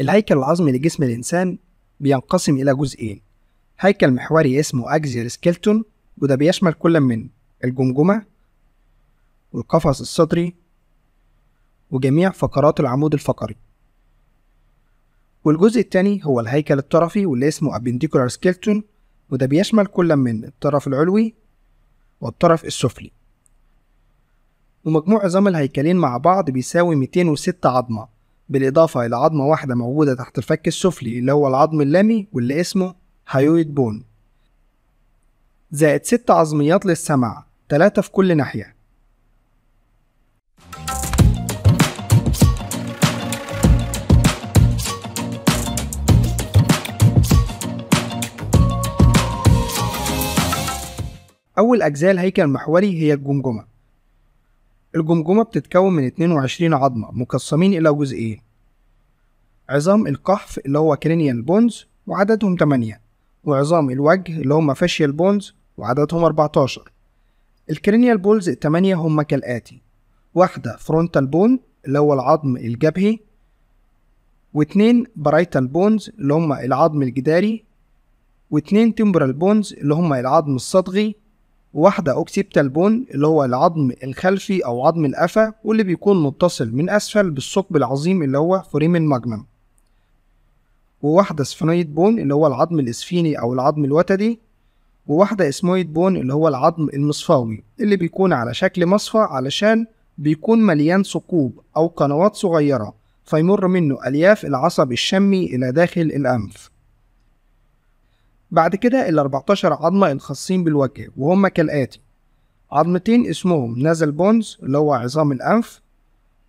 الهيكل العظمي لجسم الإنسان بينقسم إلى جزئين هيكل محوري اسمه أكزيال سكيلتون وده بيشمل كل من الجمجمة والقفص الصدري وجميع فقرات العمود الفقري والجزء التاني هو الهيكل الطرفي واللي اسمه أبنديكولار سكيلتون وده بيشمل كل من الطرف العلوي والطرف السفلي ومجموع عظام الهيكلين مع بعض بيساوي 206 عظمة بالإضافة إلى عظمة واحدة موجودة تحت الفك السفلي اللي هو العظم اللامي واللي اسمه هايويد بون زائد ست عظميات للسمع تلاتة في كل ناحية أول أجزاء الهيكل المحوري هي الجمجمة الجمجمة بتتكون من 22 عظمة مقسمين إلى جزئين عظام القحف اللي هو كرينيال بونز وعددهم 8 وعظام الوجه اللي هم فاشيال بونز وعددهم 14 الكرينيال بونز التمانية هم كالآتي واحدة فرونتال بون اللي هو العظم الجبهي واتنين برايتال بونز اللي هم العظم الجداري واتنين تيمبرال بونز اللي هم العظم الصدغي وواحدة أوكسيبتالبون اللي هو العظم الخلفي أو عظم القفا واللي بيكون متصل من أسفل بالثقب العظيم اللي هو فوريمن ماجنم وواحدة سفينويد بون اللي هو العظم الإسفيني أو العظم الوتدي وواحدة اسمويد بون اللي هو العظم المصفاوي اللي بيكون على شكل مصفى علشان بيكون مليان ثقوب أو قنوات صغيرة فيمر منه ألياف العصب الشمي إلى داخل الأنف بعد كده ال 14 عظمة الخاصين بالوجه وهم كالآتي عظمتين اسمهم نازل بونز اللي هو عظام الأنف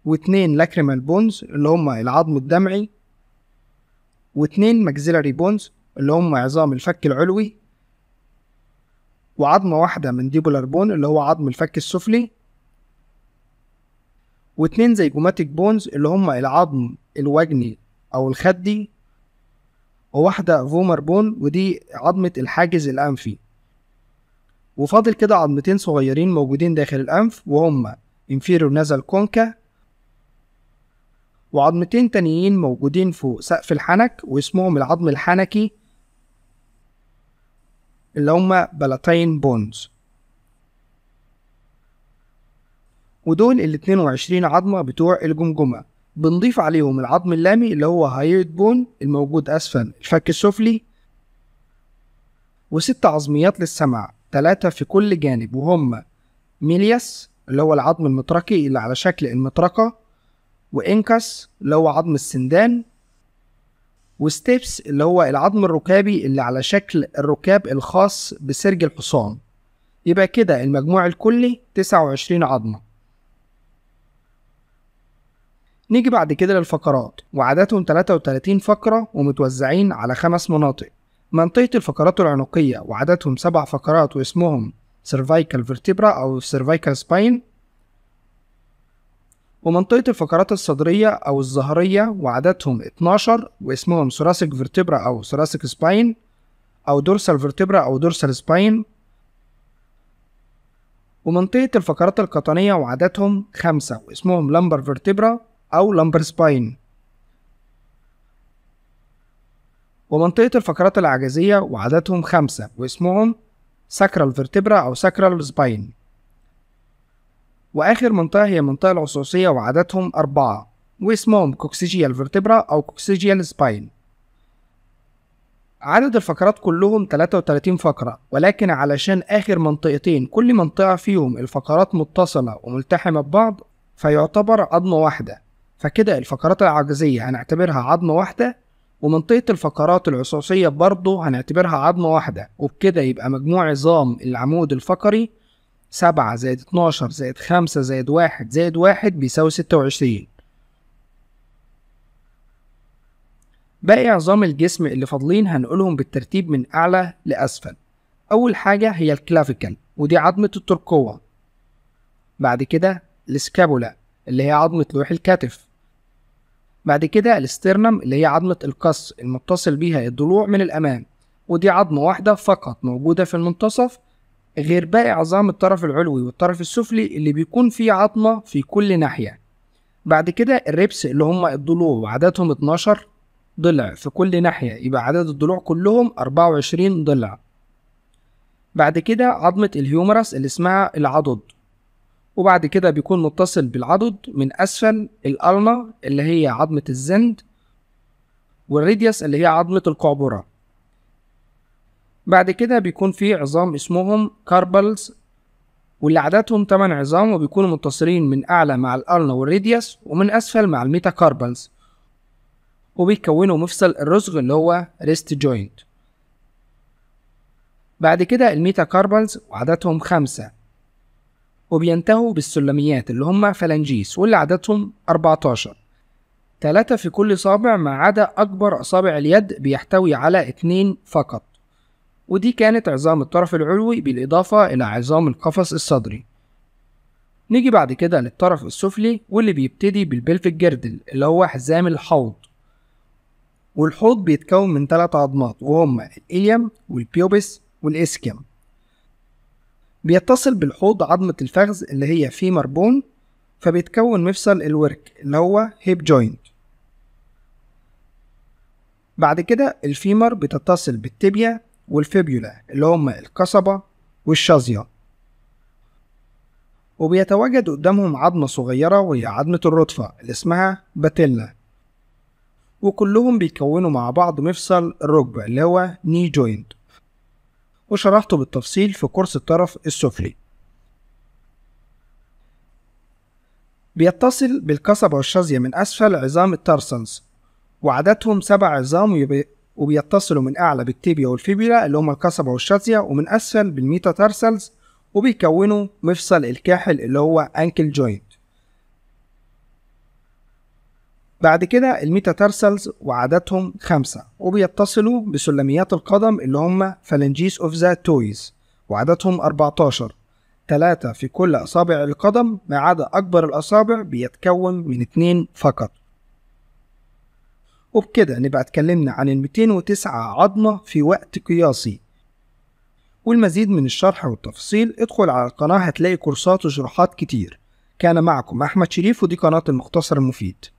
واتنين لاكريمال بونز اللي هم العظم الدمعي واتنين ماكسيلاري بونز اللي هم عظام الفك العلوي وعظمة واحدة من ديبولار بون اللي هو عظم الفك السفلي واتنين زيجوماتيك بونز اللي هم العظم الوجني أو الخدي وواحدة فومر بون ودي عظمة الحاجز الأنفي وفاضل كده عظمتين صغيرين موجودين داخل الأنف وهما inferior nasal كونكا وعظمتين تانيين موجودين فوق سقف الحنك واسمهم العظم الحنكي اللي هما بلاتين بونز ودول ال 22 عظمة بتوع الجمجمة بنضيف عليهم العظم اللامي اللي هو هايرد بون الموجود أسفل الفك السفلي وست عظميات للسمع ثلاثة في كل جانب وهم ميلياس اللي هو العظم المطرقي اللي على شكل المطرقة وإنكاس اللي هو عظم السندان وستيبس اللي هو العظم الركابي اللي على شكل الركاب الخاص بسرج الحصان يبقى كده المجموع الكلي 29 عظمه نيجي بعد كده للفقرات وعددهم 33 فقرة ومتوزعين على خمس مناطق منطقة الفقرات العنقية وعددهم سبع فقرات واسمهم cervical vertebra أو cervical spine ومنطقة الفقرات الصدرية أو الظهرية وعددهم 12 واسمهم thoracic vertebra أو thoracic spine أو dorsal vertebra أو dorsal spine ومنطقة الفقرات القطنية وعددهم خمسة واسمهم lumbar vertebra أو لامبر سباين ومنطقة الفقرات العجزية وعددهم خمسة واسمهم ساكرال فيرتبرا أو ساكرال سباين وآخر منطقة هي المنطقة العصوصية وعددهم أربعة واسمهم كوكسيجيال فيرتبرا أو كوكسيجيال سباين عدد الفقرات كلهم 33 فقرة ولكن علشان آخر منطقتين كل منطقة فيهم الفقرات متصلة وملتحمة ببعض فيعتبر عظمة واحدة فكده الفقرات العجزية هنعتبرها عظمة واحدة ومنطقة الفقرات العصوصية برضه هنعتبرها عظمة واحدة وبكده يبقى مجموع عظام العمود الفقري سبعة زائد اتناشر زائد خمسة زائد واحد زائد واحد بيساوي ستة وعشرين باقي عظام الجسم اللي فاضلين هنقولهم بالترتيب من أعلى لأسفل أول حاجة هي الكلافيكال ودي عظمة الترقوة بعد كده السكابولا اللي هي عظمة لوح الكتف بعد كده الاسترنم اللي هي عضلة القص المتصل بيها الضلوع من الأمام ودي عظمة واحدة فقط موجودة في المنتصف غير باقي عظام الطرف العلوي والطرف السفلي اللي بيكون فيه عظمة في كل ناحية بعد كده الربس اللي هم الضلوع وعددهم 12 ضلع في كل ناحية يبقى عدد الضلوع كلهم 24 ضلع بعد كده عظمة الهيومرس اللي اسمها العضد وبعد كده بيكون متصل بالعضد من أسفل الألنا اللي هي عظمة الزند والريديس اللي هي عظمة القعبرة بعد كده بيكون في عظام اسمهم كاربلز واللي عددهم 8 عظام وبيكونوا متصلين من أعلى مع الألنا والريديس ومن أسفل مع الميتا كاربلز وبيكونوا مفصل الرسغ اللي هو ريست جوينت بعد كده الميتا كاربلز وعددهم خمسة وبينتهوا بالسلميات اللي هم فلنجيس واللي عددهم 14 ثلاثة في كل صابع ما عدا أكبر أصابع اليد بيحتوي على اتنين فقط ودي كانت عظام الطرف العلوي بالإضافة إلى عظام القفص الصدري نيجي بعد كده للطرف السفلي واللي بيبتدي بالبلف جردل اللي هو حزام الحوض والحوض بيتكون من ثلاث عظمات وهما الإليم والبيوبس والإسكيم بيتصل بالحوض عظمة الفخذ اللي هي femur بون فبيتكون مفصل الورك اللي هو هيب جوينت بعد كده الفيمر بتتصل بالتبيا والفيبيولا اللي هما القصبة والشظية وبيتواجد قدامهم عظمة صغيرة وهي عظمة الرطفة اللي اسمها باتيلا وكلهم بيكونوا مع بعض مفصل الركبة اللي هو ني جوينت وشرحته بالتفصيل في كورس الطرف السفلي بيتصل بالقصبة والشظية من أسفل عظام التارسنس وعددهم سبع عظام وبيتصلوا من أعلى بالتيبيا والفيبيلا اللي هما القصبة والشظية ومن أسفل بالميتا تارسلز وبيكونوا مفصل الكاحل اللي هو أنكل جوينت بعد كده تارسلز وعددهم خمسة وبيتصلوا بسلميات القدم اللي هم فالنجيس اوف ذا تويز وعددهم 14 ثلاثة في كل أصابع القدم ما عدا أكبر الأصابع بيتكون من اتنين فقط وبكده نبقى اتكلمنا عن ال 209 عظمة في وقت قياسي والمزيد من الشرح والتفصيل ادخل على القناة هتلاقي كورسات وشروحات كتير كان معكم أحمد شريف ودي قناة المختصر المفيد